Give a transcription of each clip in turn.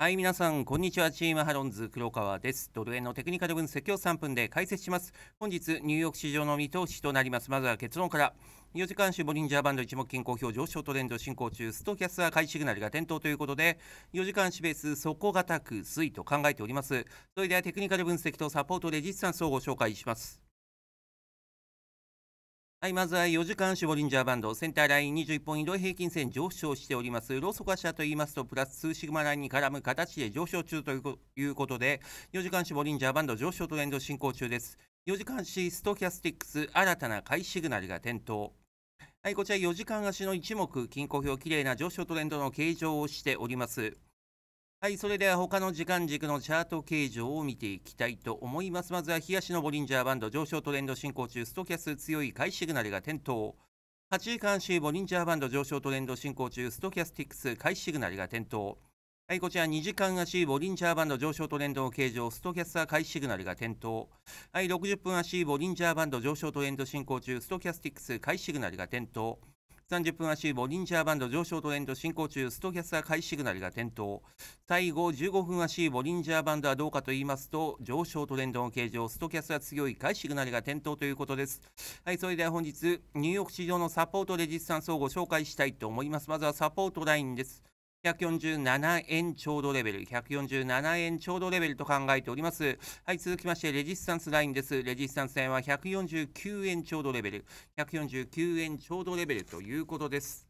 はい皆さんこんにちはチームハロンズ黒川ですドル円のテクニカル分析を3分で解説します本日ニューヨーク市場の見通しとなりますまずは結論から4時間種ボリンジャーバンド一目均衡表上昇トレンド進行中ストキャスは買いシグナルが点灯ということで4時間種ベース底堅く推移と考えておりますそれではテクニカル分析とサポートレジスタンスをご紹介しますはい、まずは4時間絞リンジャーバンド、センターライン21本移動平均線上昇しております。ローソク足といいますと、プラス2シグマラインに絡む形で上昇中ということで、4時間絞リンジャーバンド上昇トレンド進行中です。4時間足ストキャスティックス、新たな買いシグナルが点灯。はい、こちら4時間足の一目、均衡表、綺麗な上昇トレンドの形状をしております。はい、それでは他の時間軸のチャート形状を見ていきたいと思います。まずは冷やしのボリンジャーバンド上昇トレンド進行中、ストキャス強い買いシグナルが点灯。8時間足ボリンジャーバンド上昇トレンド進行中、ストキャスティックス買いシグナルが点灯。はい、こちら2時間足、ボリンジャーバンド上昇トレンドの形状、ストキャスは買いシグナルが点灯。はい、60分足、ボリンジャーバンド上昇トレンド進行中、ストキャスティックス買いシグナルが点灯。30分足ボリンジャーバンド上昇トレンド進行中ストキャスター買いシグナルが点灯最後15分足ボリンジャーバンドはどうかと言いますと上昇トレンドの形状ストキャスター強い買いシグナルが点灯ということですはいそれでは本日ニューヨーク市場のサポートレジスタンスをご紹介したいと思いますまずはサポートラインです147円ちょうどレベル、147円ちょうどレベルと考えております。はい、続きまして、レジスタンスラインです。レジスタンスラインは149円ちょうどレベル、149円ちょうどレベルということです。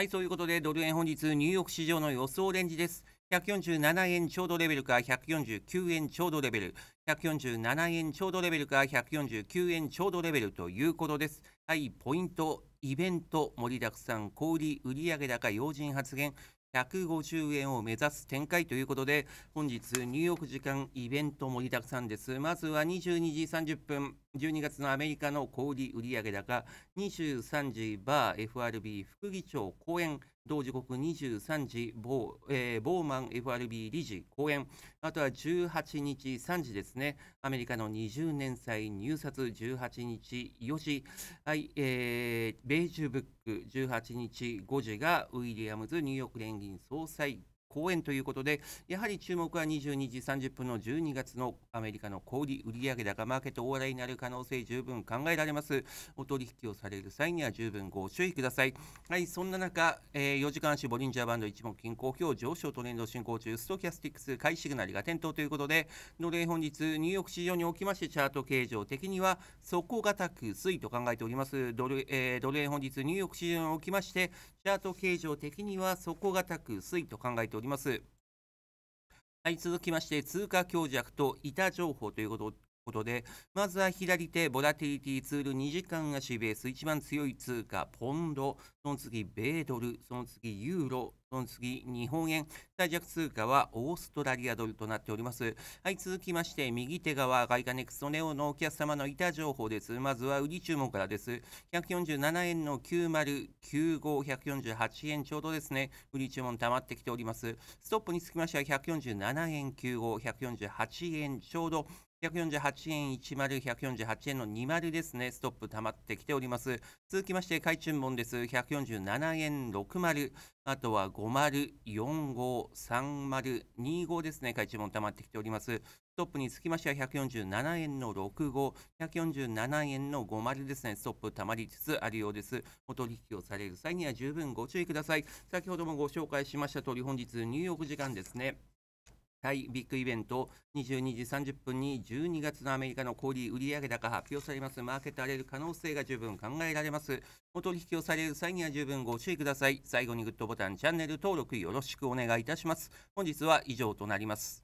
はい、そういうことでドル円本日ニューヨーク市場の予想レンジです。147円ちょうどレベルか149円ちょうどレベル、147円ちょうどレベルか149円ちょうどレベルということです。はい、ポイント、イベント、盛りだくさん、小売売上高、要人発言、150円を目指す展開ということで、本日ニューヨーク時間イベント盛りだくさんです。まずは22時30分、12月のアメリカの小売売上高、23時バー FRB 副議長講演、同時刻23時、ボー,、えー、ボーマン FRB 理事講演、あとは18日3時ですね、アメリカの20年祭入札18日4時、はいえー、米中ブック18日5時がウィリアムズニューヨーク連銀総裁公演ということで、やはり注目は22時30分の12月のアメリカの小売売上高マーケット大笑いになる可能性十分考えられます。お取引をされる際には十分ご注意ください。はい、そんな中、えー、4時間足ボリンジャーバンド一目均衡表上昇トレンド進行中、ストキャスティックス買いシグナルが点灯ということで、の例本日、ニューヨーク市場におきましてチャート形状的には底堅く推移と考えております。ドル、えー、本日、ニューヨーク市場におきまして、チャート形状的には底堅く推移と考えております。おります。はい、続きまして、通貨強弱と板情報ということことで、まずは左手、ボラティリティツール2時間足ベース、一番強い通貨、ポンド、その次、米ドル、その次、ユーロ、その次、日本円、最弱通貨はオーストラリアドルとなっております。はい、続きまして、右手側、外貨ネクストネオのお客様の板情報です。まずは売り注文からです。147円の90、95、148円ちょうどですね、売り注文溜まってきております。ストップにつきましては、147円95、148円ちょうど、148円10、148円の20ですね、ストップ溜まってきております。続きまして、買い注文です。147円60、あとは50、45、30、25ですね、買い注文溜まってきております。ストップにつきましては、147円の65、147円の50ですね、ストップ溜まりつつあるようです。お取引をされる際には十分ご注意ください。先ほどもご紹介しました通り、本日ニューヨーク時間ですね。対ビッグイベント22時30分に12月のアメリカの小売売上高発表されますマーケット荒れる可能性が十分考えられますお取引をされる際には十分ご注意ください最後にグッドボタンチャンネル登録よろしくお願いいたします本日は以上となります